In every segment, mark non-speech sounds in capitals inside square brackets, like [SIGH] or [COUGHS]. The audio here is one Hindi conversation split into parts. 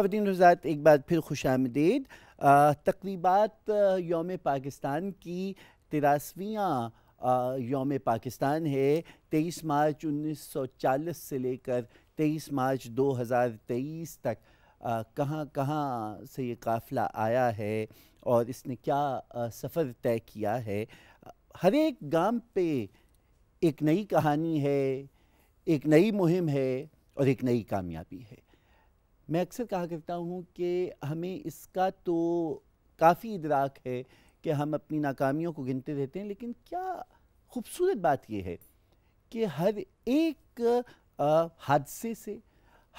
खातिन हजरात एक बार फिर खुश आमदीद तकरीबात योम पाकिस्तान की तिरासवियाँ योम पाकिस्तान है तेईस मार्च उन्नीस सौ चालीस से लेकर तेईस मार्च दो हज़ार तेईस तक कहाँ कहाँ से ये काफ़िला आया है और इसने क्या सफ़र तय किया है हर एक गाम पे एक नई कहानी है एक नई मुहिम है और एक नई कामयाबी है मैं अक्सर कहा करता हूँ कि हमें इसका तो काफ़ी इदराक है कि हम अपनी नाकामियों को गिनते रहते हैं लेकिन क्या खूबसूरत बात यह है कि हर एक हादसे से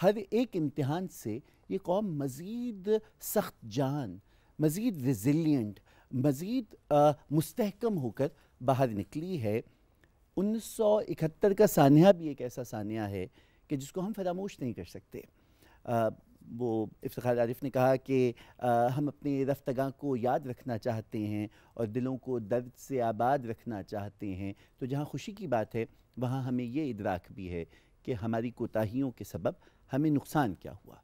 हर एक इम्तहान से ये कौम मज़ीद सख्त जान मज़ीद रिजिलियंट मज़ीद मुस्तकम होकर बाहर निकली है 1971 का सानिया भी एक ऐसा सानिया है कि जिसको हम फरामोश नहीं कर सकते वो इफ्तार आरिफ ने कहा कि हम अपने रफ्तगा को याद रखना चाहते हैं और दिलों को दर्द से आबाद रखना चाहते हैं तो जहाँ खुशी की बात है वहाँ हमें ये इदराक भी है कि हमारी कोताहियों के सबब हमें नुकसान क्या हुआ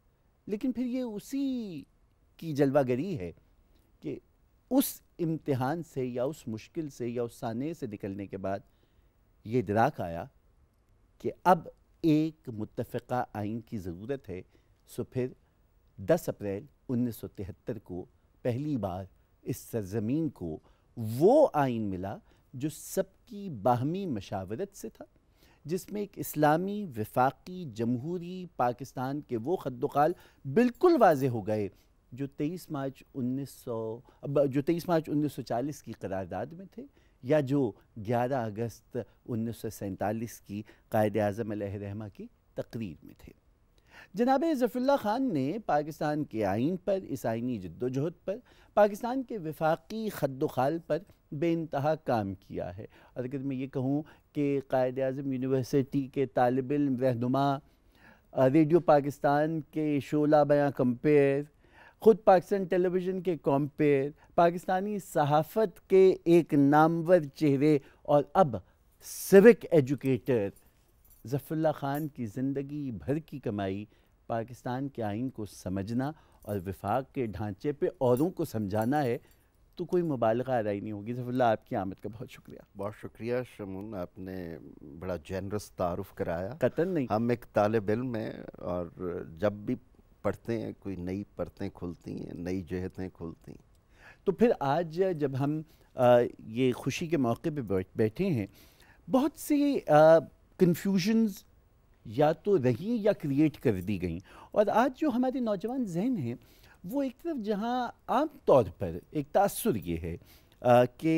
लेकिन फिर ये उसी की जलवागरी है कि उस इम्तहान से या उस मुश्किल से या उस साने से निकलने के बाद ये इदराक आया कि अब एक मुतफ़ा आइन की ज़रूरत है सो फिर 10 अप्रैल 1973 को पहली बार इस सरजमीन को वो आइन मिला जो सबकी बाहमी मशावरत से था जिसमें एक इस्लामी विफाकी जमहूरी पाकिस्तान के वो खदोकाल बिल्कुल वाज हो गए जो 23 मार्च 1900 जो 23 मार्च 1940 की करारदाद में थे या जो 11 अगस्त उन्नीस की कायद अजम रहमा की तकरीर में थे जनाब ज़फ़रुल्ला ख़ान ने पाकिस्तान के आइन पर इस आइनी जद्दोजहद पर पाकिस्तान के विफाकी खदोखाल पर बेानतहा काम किया है और अगर मैं ये कहूँ कि कायद अजम यूनिवर्सिटी के तालब रहनुमा रेडियो पाकिस्तान के शोला बयाँ कम्पेयर ख़ुद पाकिस्तान टेलीविज़न के कॉम्पेयर पाकिस्तानी सहाफ़त के एक नामवर चेहरे और अब सिविक एजुकेटर जफ़रुल्ला ख़ान की ज़िंदगी भर की कमाई पाकिस्तान के आइन को समझना और विफाक के ढांचे पे औरों को समझाना है तो कोई मुबालक अदाई नहीं होगी जफरल्ला आपकी आमद का बहुत शुक्रिया बहुत शुक्रिया शमुन आपने बड़ा जनरस तारफ़ कराया कतन नहीं हम एक तालब इलम हैं और जब भी पढ़ते हैं कोई नई परतें खुलती हैं नई जहतें खुलती हैं तो फिर आज जब हम आ, ये खुशी के मौके पे बैठे हैं बहुत सी आ, कन्फ्यूजन्स या तो रही या क्रिएट कर दी गई और आज जो हमारे नौजवान जहन हैं वो एक तरफ जहाँ आम तौर पर एक तासर ये है कि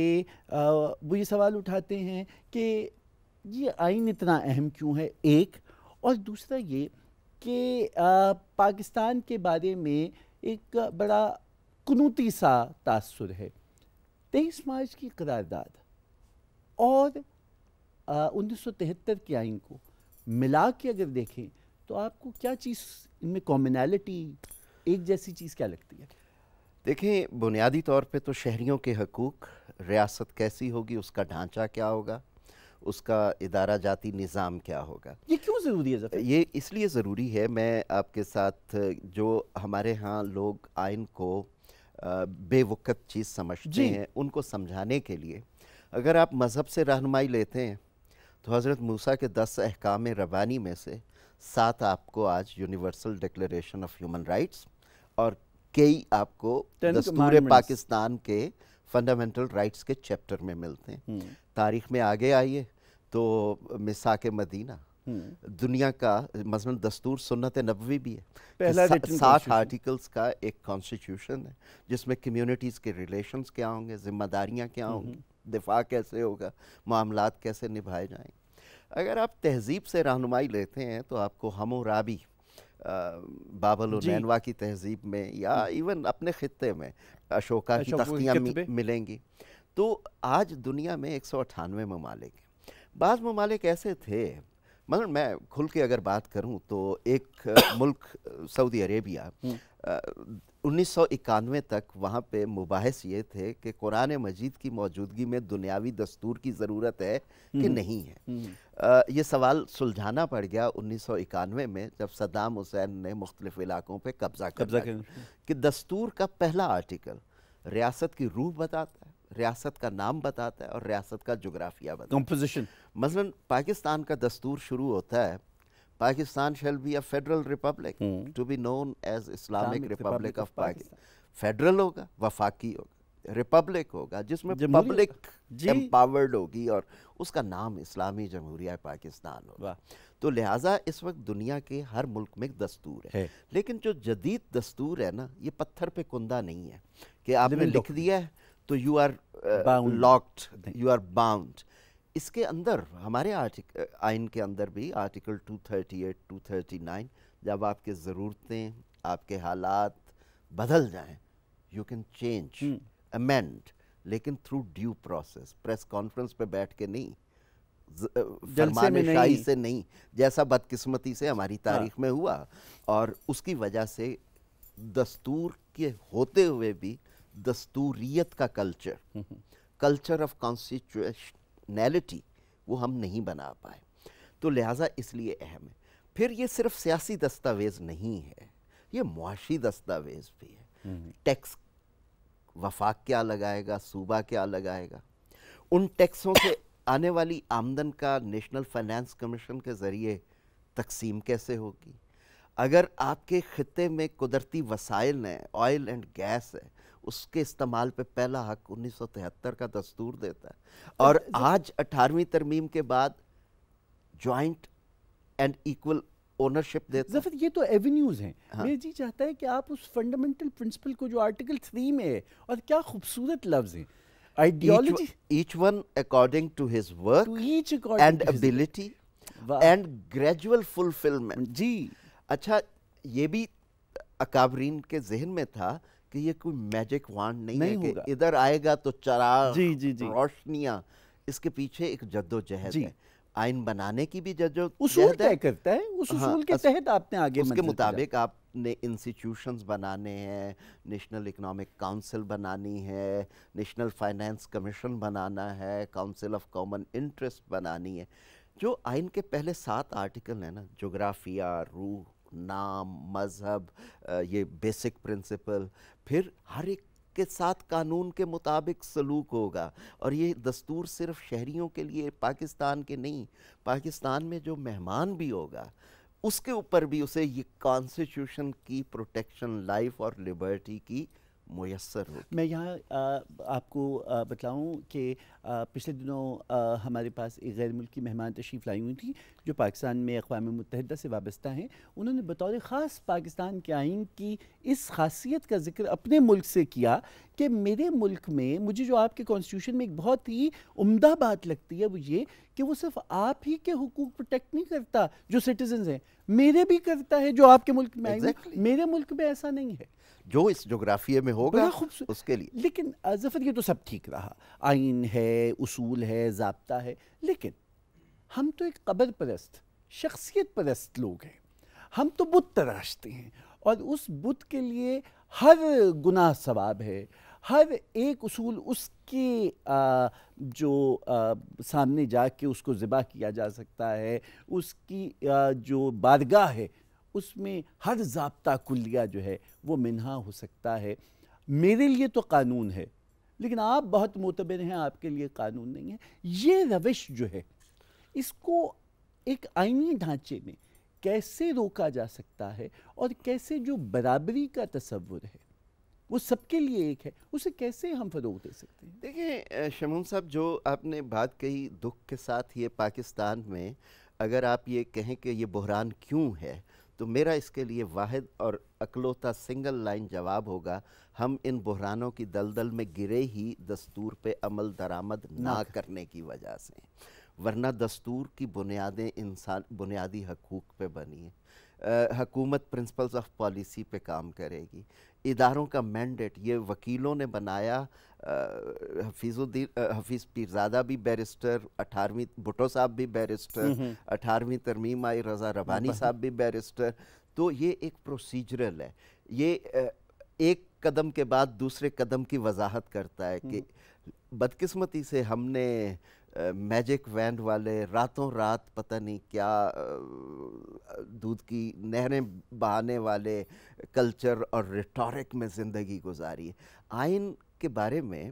वो ये सवाल उठाते हैं कि ये आइन इतना अहम क्यों है एक और दूसरा ये कि पाकिस्तान के बारे में एक बड़ा कनूती सा तासर है तेईस मार्च की करारदाद और उन्नीस सौ तिहत्तर के आइन को मिला के अगर देखें तो आपको क्या चीज़ इनमें कॉमनैलिटी एक जैसी चीज़ क्या लगती है देखें बुनियादी तौर पे तो शहरीों के हकूक़ रियासत कैसी होगी उसका ढांचा क्या होगा उसका इदारा जाती निज़ाम क्या होगा ये क्यों ज़रूरी है ये इसलिए ज़रूरी है मैं आपके साथ जो हमारे यहाँ लोग आइन को बेवकत चीज़ समझते हैं उनको समझाने के लिए अगर आप मज़हब से रहनमाई लेते हैं तो हज़रत मूसा के दस अहकाम रवानी में से सात आपको आज Universal Declaration of Human Rights और कई आपको दस्तूर पाकिस्तान के फंडामेंटल राइट्स के चैप्टर में मिलते हैं हम्म। तारीख में आगे आइए तो मिसा के मदीना हम्म। दुनिया का मसलन दस्तूर सुन्नत नबवी भी है पहला आर्टिकल्स का एक कॉन्स्टिट्यूशन है जिसमें कम्युनिटीज़ के रिलेशंस क्या होंगे जिम्मेदारियां क्या हम्म। होंगी दिफा कैसे होगा मामला कैसे निभाए जाएंगे अगर आप तहजीब से रहनुमाई लेते हैं तो आपको हम राबी बाबल नैनवा की तहजीब में या हम्म। इवन अपने ख़त्े में अशोका की तख्तियाँ मिलेंगी तो आज दुनिया में एक सौ अठानवे ममालिक बाज़ ममालिक ऐसे थे मगर मैं खुल के अगर बात करूं तो एक मुल्क सऊदी अरेबिया हम्म। उन्नीस तक वहाँ पे मुबास ये थे कि कुरान मजीद की मौजूदगी में दुनियावी दस्तूर की ज़रूरत है कि हम्म। नहीं है आ, हम्म। ये सवाल सुलझाना पड़ गया उन्नीस में जब सद्दाम हुसैन ने मुख्तलिफ इलाकों पर कब्जा कब्जा कि दस्तूर का पहला आर्टिकल रियासत की रूह बताता रियासत का नाम बताता है और रियासत का जोग्राफिया बताता कंपोजिशन मसलन पाकिस्तान का दस्तूर शुरू होता है Pakistan shall be a federal republic to be known as Islamic Republic of Pakistan federal होगा वफाकी होगा रिपब्लिक होगा जिसमें पब्लिक एम्पावर्ड होगी और उसका नाम इस्लामी जमहूरिया पाकिस्तान होगा तो लिहाजा इस वक्त दुनिया के हर मुल्क में एक दस्तूर है, है। लेकिन जो जदीद दस्तूर है ना ये पत्थर पे कुंदा नहीं है कि आपने लिख दिया है तो you are locked you are bound इसके अंदर हमारे आर्टिक uh, आइन के अंदर भी आर्टिकल 238, 239 जब आपके ज़रूरतें आपके हालात बदल जाएं यू कैन चेंज अमेंड लेकिन through due process press conference पे बैठ के नहीं uh, फरमानशाही से नहीं जैसा बदकिस्मती से हमारी हाँ। तारीख हाँ। में हुआ और उसकी वजह से दस्तूर के होते हुए भी दस्तूरीत का कल्चर कल्चर ऑफ कॉन्स्टिट्यूशनैलिटी वो हम नहीं बना पाए तो लिहाजा इसलिए अहम है फिर ये सिर्फ सियासी दस्तावेज़ नहीं है ये मुआशी दस्तावेज़ भी है टैक्स वफाक क्या लगाएगा सूबा क्या लगाएगा उन टैक्सों से आने वाली आमदन का नेशनल फाइनेंस कमीशन के ज़रिए तकसीम कैसे होगी अगर आपके ख़त्े में कुदरती वसाइल हैं ऑयल एंड गैस है उसके इस्तेमाल पे पहला हक उन्नीस का दस्तूर देता है तो और आज अठारहवीं तरमीम के बाद जॉइंट एंड इक्वल ओनरशिप देता जफर ये तो एवेन्यूज़ हैं हाँ। मेरे जी चाहता है कि आप उस फंडामेंटल प्रिंसिपल को जो आर्टिकल थ्री में है और क्या खूबसूरत लफ्ज़ हैं ideology each one according to his work and ability and gradual fulfilment जी अच्छा ये भी अकाबरीन के जहन में था कि ये कोई मैजिक वांड नहीं, नहीं है कि इधर आएगा तो चरा जी जी जी रोशनियाँ इसके पीछे एक जद्दोजहद है आइन बनाने की भी जद्दो उसूल तय करता है उस हाँ, उसूल के तहत आपने आगे उसके मुताबिक आपने ने इंस्टीट्यूशंस बनाने हैं नेशनल इकोनॉमिक काउंसिल बनानी है नेशनल फाइनेंस कमीशन बनाना है काउंसिल ऑफ कॉमन इंटरेस्ट बनानी है जो आइन के पहले सात आर्टिकल हैं ना जोग्राफिया रूह नाम मज़हब ये बेसिक प्रिंसिपल फिर हर एक के साथ कानून के मुताबिक सलूक होगा और ये दस्तूर सिर्फ शहरीों के लिए पाकिस्तान के नहीं पाकिस्तान में जो मेहमान भी होगा उसके ऊपर भी उसे ये कॉन्स्टिट्यूशन की प्रोटेक्शन लाइफ और लिबर्टी की मैसर हो मैं यहाँ आपको बताऊँ कि पिछले दिनों आ, हमारे पास एक गैर मुल्की मेहमान तशरीफ़ लाई हुई थी जो पाकिस्तान में अकवा मुतहदा से वाबस्ता हैं उन्होंने बतौर ख़ास पाकिस्तान के आइन की इस खासियत का जिक्र अपने मुल्क से किया कि मेरे मुल्क में मुझे जो आपके कॉन्स्टिट्यूशन में एक बहुत ही उम्दा बात लगती है वो ये कि वो सिर्फ आप ही के हकूक प्रोटेक्ट नहीं करता जो सिटीजन हैं मेरे भी करता है जो आपके मुल्क में exactly. मेरे मुल्क में ऐसा नहीं है जो इस जोग्राफिया में होगा उसके लिए लेकिन जफर ये तो सब ठीक रहा आइन है उसूल है जबता है लेकिन हम तो एक कबर परस्त शख्सियत परस्त लोग हैं हम तो बुत तराशते हैं और उस बुत के लिए हर गुनाह सवाब है हर एक उसूल उसके आ, जो आ, सामने जाके उसको ज़िबा किया जा सकता है उसकी आ, जो बारगाह है उसमें हर जबता कुलिया जो है वो मिनहा हो सकता है मेरे लिए तो कानून है लेकिन आप बहुत मोतबर हैं आपके लिए कानून नहीं है ये रविश जो है इसको एक आइनी ढांचे में कैसे रोका जा सकता है और कैसे जो बराबरी का तस्वुर है वो सबके लिए एक है उसे कैसे हम फरोग दे सकते हैं देखिए शमून साहब जो आपने बात कही दुख के साथ ये पाकिस्तान में अगर आप ये कहें कि ये बहरान क्यों है तो मेरा इसके लिए वाहिद और अकलौता सिंगल लाइन जवाब होगा हम इन बहरानों की दलदल में गिरे ही दस्तूर पे अमल दरामद ना करने की वजह से वरना दस्तूर की बुनियादें इंसान बुनियादी हकूक़ पे बनी हैं हकूमत प्रिंसिपल्स ऑफ पॉलिसी पे काम करेगी इदारों का मैंडेट ये वकीलों ने बनाया हफीज़ुद्दीन हफीज़ पीरजादा भी बैरिस्टर अठारहवीं भुटो साहब भी बैरिस्टर हम्म, हम्म। अठारहवीं तरमीम आई रज़ा रबानी साहब भी बैरिस्टर तो ये एक प्रोसीजरल है ये एक कदम के बाद दूसरे कदम की वजाहत करता है कि हम्म। बदकिस्मती से हमने मैजिक वैंड वाले रातों रात पता नहीं क्या दूध की नहरें बहाने वाले कल्चर और रिटोरिक में ज़िंदगी गुजारी आइन के बारे में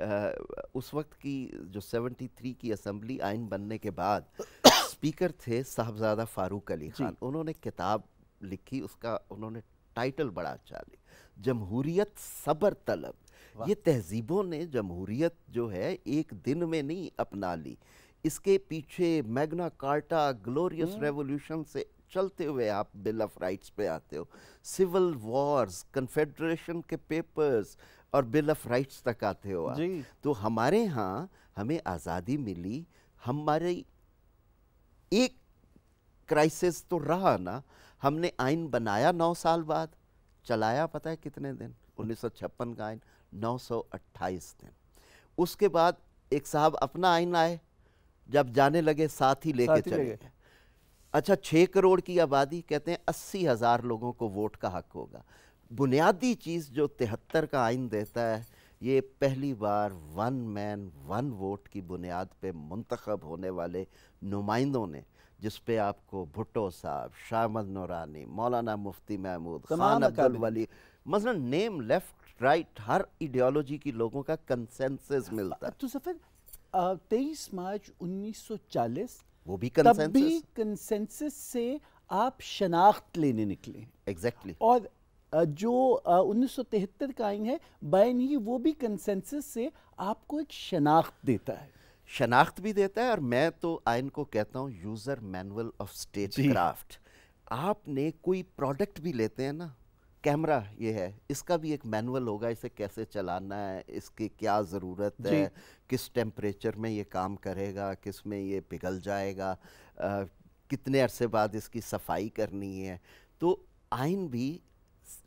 आ, उस वक्त की जो 73 की असम्बली आयन बनने के बाद स्पीकर [COUGHS] थे साहबजादा फारूक अली खान उन्होंने किताब लिखी उसका उन्होंने टाइटल बड़ा अच्छा लिखा जमहूरियत सबर तलब ये तहजीबों ने जमहूरियत जो है एक दिन में नहीं अपना ली इसके पीछे Magna Carta glorious hmm. Revolution से चलते हुए आप बिल ऑफ राइट्स पे आते हो सिविल वॉर्स कन्फेडरेशन के पेपर्स और बिल ऑफ राइट्स तक आते हो आप तो हमारे यहाँ हमें आज़ादी मिली हमारे एक क्राइसिस तो रहा ना हमने आइन बनाया नौ साल बाद चलाया पता है कितने दिन उन्नीस का आइन 928 दिन उसके बाद एक साहब अपना आइन आए जब जाने लगे साथ ही लेके चले गए अच्छा छः करोड़ की आबादी कहते हैं अस्सी हज़ार लोगों को वोट का हक होगा बुनियादी चीज़ जो तिहत्तर का आइन देता है ये पहली बार वन मैन वन वोट की बुनियाद पे मंतखब होने वाले नुमाइंदों ने जिस पे आपको भुट्टो साहब शामद नौरानी मौलाना मुफ्ती महमूद खान अब्दुल वली मसलन नेम लेफ्ट राइट हर इडियोलॉजी की लोगों का कंसेंसस मिलता है तो सफर तेईस मार्च 1940 वो भी कंसेंसस भी कंसेंसस से आप शनाख्त लेने निकले एग्जैक्टली exactly. और जो उन्नीस का आइन है बैन ही वो भी कंसेंसस से आपको एक शनाख्त देता है शनाख्त भी देता है और मैं तो आइन को कहता हूँ user manual of state craft आपने कोई प्रोडक्ट भी लेते हैं ना कैमरा ये है इसका भी एक मैनुअल होगा इसे कैसे चलाना है इसकी क्या ज़रूरत है किस टेम्परेचर में ये काम करेगा किस में ये पिघल जाएगा आ, कितने अरसे बाद इसकी सफाई करनी है तो आइन भी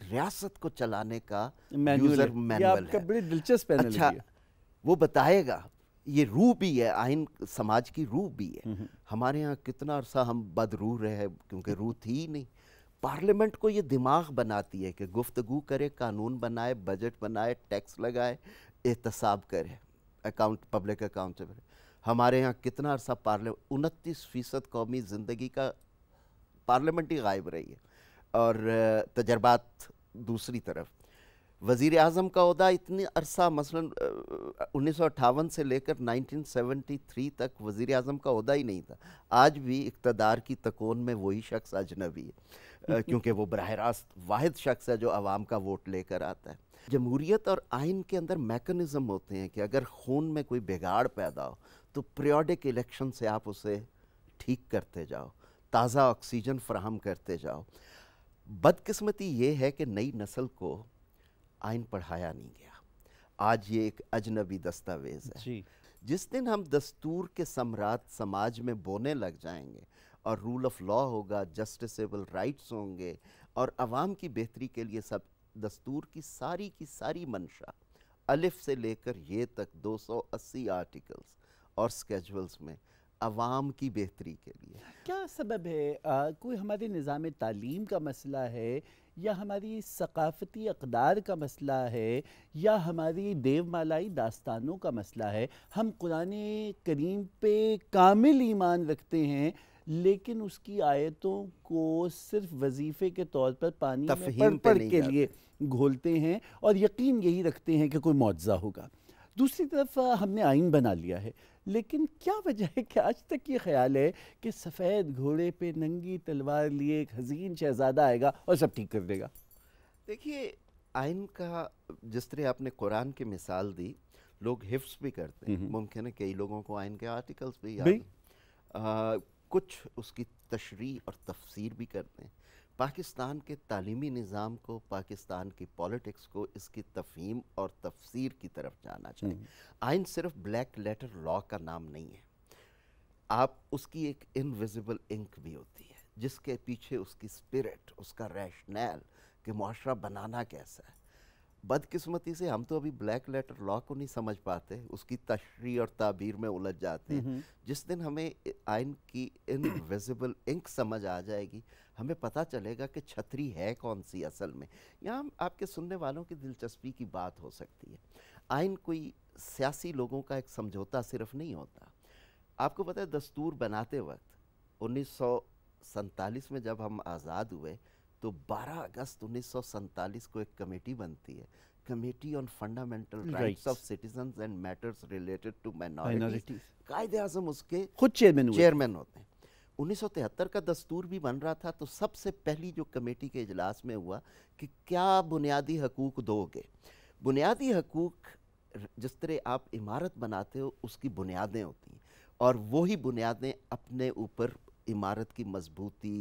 रियासत को चलाने का यूज़र मैनुअल है बड़ी दिलचस्प अच्छा वो बताएगा ये रूह भी है आइन समाज की रूह भी है हम्म, हम्म। हमारे यहाँ कितना अरसा हम बदरूह रहे क्योंकि रूह थी ही नहीं पार्लियामेंट को ये दिमाग बनाती है कि गुफ्तगु करे कानून बनाए बजट बनाए टैक्स लगाए एहतसाब करे अकाउंट पब्लिक अकाउंट हमारे यहाँ कितना अरसा पार्लियामेंट उनतीस फ़ीसद कौमी ज़िंदगी का पार्लियामेंट ही गायब रही है और तजर्बात दूसरी तरफ वज़ी अजम का अहदा इतने अरसा मसलन उन्नीस से लेकर 1973 तक वज़ी अजम का अहदा ही नहीं था आज भी इकतदार की तकोन में वही शख्स अजनबी है हम्म, हम्म। क्योंकि वो बरह रास्त वाद शख्स है जो आवाम का वोट लेकर आता है जमहूरीत और आइन के अंदर मेकनिज़म होते हैं कि अगर खून में कोई बिगाड़ पैदा हो तो प्रियोडिक इलेक्शन से आप उसे ठीक करते जाओ ताज़ा ऑक्सीजन फ्राहम करते जाओ बदकस्मती ये है कि नई नस्ल को आइन पढ़ाया नहीं गया आज ये एक अजनबी दस्तावेज है जी। जिस दिन हम दस्तूर के सम्राट समाज में बोने लग जाएंगे और रूल ऑफ लॉ होगा जस्टिसेबल राइट्स होंगे और आवाम की बेहतरी के लिए सब दस्तूर की सारी की सारी मंशा अलिफ से लेकर ये तक 280 आर्टिकल्स और स्केजुल्स में आवाम की बेहतरी के लिए क्या सबब है आ, कोई हमारे निज़ाम तालीम का मसला है या हमारी सकाफती अकदार का मसला है या हमारी देवमालाई दास्तानों का मसला है हम कुरान करीम पे कामिल ईमान रखते हैं लेकिन उसकी आयतों को सिर्फ वजीफ़े के तौर पर पानी में पर के लिए घोलते हैं और यकीन यही रखते हैं कि कोई मुआवजा होगा दूसरी तरफ हमने आइन बना लिया है लेकिन क्या वजह है कि आज तक ये ख्याल है कि सफ़ेद घोड़े पे नंगी तलवार लिए एक हजीन शहजादा आएगा और सब ठीक कर देगा देखिए आइन का जिस तरह आपने कुरान की मिसाल दी लोग हिफ्स भी करते हैं मुमकिन है कई लोगों को आइन के आर्टिकल्स भी याद आ, कुछ उसकी तशरी और तफसीर भी करते हैं पाकिस्तान के तालीमी निज़ाम को पाकिस्तान की पॉलिटिक्स को इसकी तफहीम और तफसीर की तरफ जाना चाहिए हम्म। आइन सिर्फ ब्लैक लेटर लॉ का नाम नहीं है आप उसकी एक इनविजिबल इंक भी होती है जिसके पीछे उसकी स्पिरिट उसका रैशनैल कि माशरा बनाना कैसा है बदकिस्मती से हम तो अभी ब्लैक लेटर लॉ को नहीं समझ पाते उसकी तशरी और ताबीर में उलझ जाते हैं जिस दिन हमें आइन की इनविजिबल इंक समझ आ जाएगी हमें पता चलेगा कि छतरी है कौन सी असल में यहाँ आपके सुनने वालों की दिलचस्पी की बात हो सकती है आइन कोई सियासी लोगों का एक समझौता सिर्फ नहीं होता आपको पता है दस्तूर बनाते वक्त उन्नीस में जब हम आज़ाद हुए तो 12 अगस्त उन्नीस को एक कमेटी बनती है committee on fundamental rights of citizen and matters related to minorities Quaid Azam उसके खुद चेयरमैन चेयरमैन होते हैं उन्नीस का दस्तूर भी बन रहा था तो सबसे पहली जो कमेटी के इजलास में हुआ कि क्या बुनियादी हकूक दोगे बुनियादी हकूक जिस तरह आप इमारत बनाते हो उसकी बुनियादें होती हैं और वही बुनियादें अपने ऊपर इमारत की मजबूती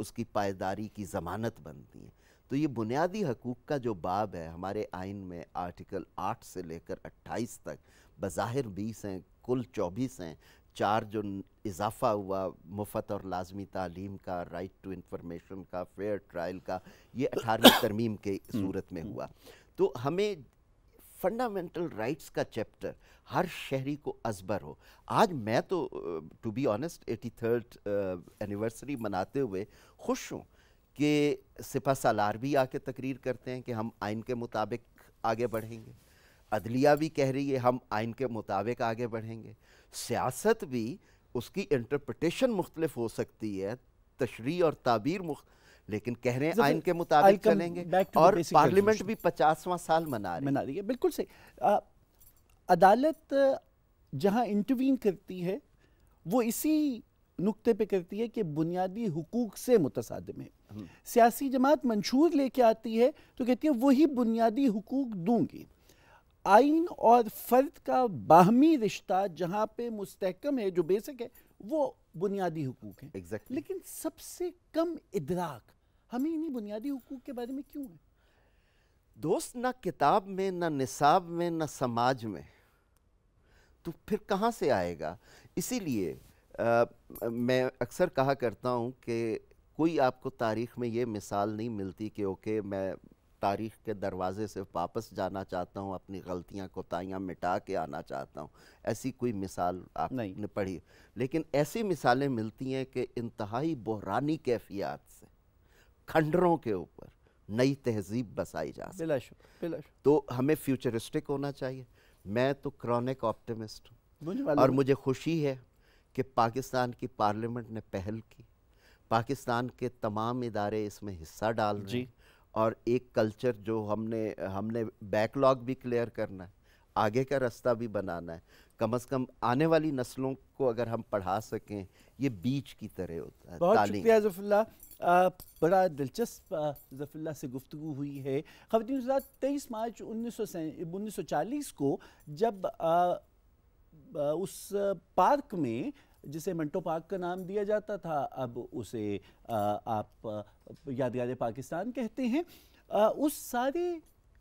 उसकी पायदारी की ज़मानत बनती हैं तो ये बुनियादी हकूक़ का जो बाब है हमारे आइन में आर्टिकल आठ से लेकर अट्ठाईस तक बज़ाहिर बीस हैं कुल चौबीस हैं चार जो इजाफा हुआ मुफ्त और लाजमी तालीम का राइट टू इंफॉर्मेशन का फेयर ट्रायल का ये अठारहवीं [COUGHS] तरमीम के सूरत में हुआ तो हमें फंडामेंटल राइट्स का चैप्टर हर शहरी को अजबर हो आज मैं तो to be honest eighty third anniversary मनाते हुए खुश हूँ कि सिपा सालार भी आके तकरीर करते हैं कि हम आइन के मुताबिक आगे बढ़ेंगे अदलिया भी कह रही है हम आइन के मुताबिक आगे बढ़ेंगे सियासत भी उसकी इंटरप्रटेशन मुख्तलिफ हो सकती है तशरी और ताबीर मुख्त लेकिन कह रहे हैं आइन के मुताबिक चलेंगे और पार्लियामेंट भी पचासवां साल मना रही मना रही है बिल्कुल सही अदालत जहां इंटरवीन करती है वो इसी नुक्ते पे करती है कि बुनियादी हकूक से मुतसादम है हम्म। सियासी जमात मंशूर लेके आती है तो कहती है वही बुनियादी हकूक दूंगी आइन और फ़र्द का बाहमी रिश्ता जहां पे मुस्तकम है जो बेसिक है वो बुनियादी हकूक है exactly. लेकिन सबसे कम इदराक हमें इन्हीं बुनियादी हकूक़ के बारे में क्यों है दोस्त ना किताब में ना निसाब में ना समाज में तो फिर कहाँ से आएगा इसीलिए मैं अक्सर कहा करता हूँ कि कोई आपको तारीख़ में ये मिसाल नहीं मिलती कि ओके मैं तारीख़ के दरवाज़े से वापस जाना चाहता हूँ अपनी गलतियाँ कोताहियाँ मिटा के आना चाहता हूँ ऐसी कोई मिसाल आपने पढ़ी लेकिन ऐसी मिसालें मिलती हैं कि इंतहाई बहरानी कैफियात से खंडरों के ऊपर नई तहजीब बसाई जा सकती तो हमें फ्यूचरिस्टिक होना चाहिए मैं तो क्रॉनिक ऑप्टिमिस्ट हूँ और मुझे खुशी है कि पाकिस्तान की पार्लियामेंट ने पहल की पाकिस्तान के तमाम इदारे इसमें हिस्सा डाल रहे हैं और एक कल्चर जो हमने हमने बैकलॉग भी क्लियर करना है आगे का रास्ता भी बनाना है कम अज़ कम आने वाली नस्लों को अगर हम पढ़ा सकें ये बीच की तरह होता है बहुत शुक्रिया बड़ा दिलचस्प जफिल्ला से गुफ्तु हुई है खबरदार तेईस मार्च उन्नीस सौ उन्नीस सौ चालीस को जब आ, आ, उस पार्क में जिसे मंटो पार्क का नाम दिया जाता था अब उसे आ, आप यादगार पाकिस्तान कहते हैं आ, उस सारे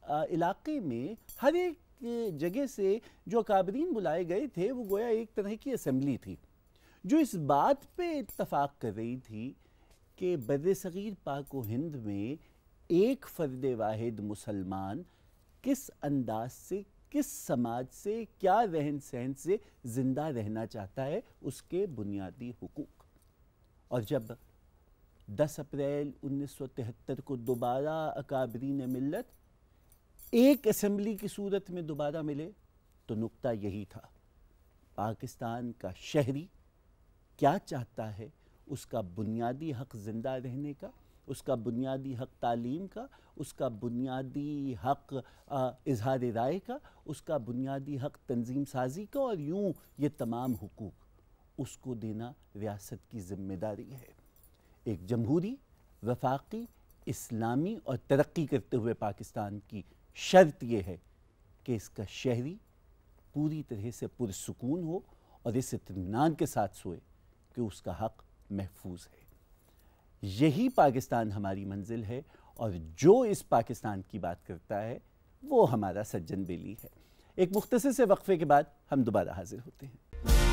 आ, इलाके में हर एक जगह से जो अकाबरीन बुलाए गए थे वो गोया एक तरह की असम्बली थी जो इस बात पे इतफाक़ कर रही थी कि बद सग़ीर पाक हिंद में एक फर्द वाहिद मुसलमान किस अंदाज से किस समाज से क्या रहन सहन से ज़िंदा रहना चाहता है उसके बुनियादी हकूक़ और जब 10 अप्रैल 1973 को दोबारा अकाबरीन मिलत एक असम्बली की सूरत में दोबारा मिले तो नुक्ता यही था पाकिस्तान का शहरी क्या चाहता है उसका बुनियादी हक ज़िंदा रहने का उसका बुनियादी हक तालीम का उसका बुनियादी हक इजहार राय का उसका बुनियादी हक तंजीम साजी का और यूँ ये तमाम हकूक़ उसको देना रियासत की जिम्मेदारी है एक जमहूरी वफाकी इस्लामी और तरक्की करते हुए पाकिस्तान की शर्त यह है कि इसका शहरी पूरी तरह से पुरसकून हो और इस इतमान के साथ सोए कि उसका हक महफूज है यही पाकिस्तान हमारी मंजिल है और जो इस पाकिस्तान की बात करता है वो हमारा सज्जन बेली है एक मुख्तर से वक्फे के बाद हम दोबारा हाजिर होते हैं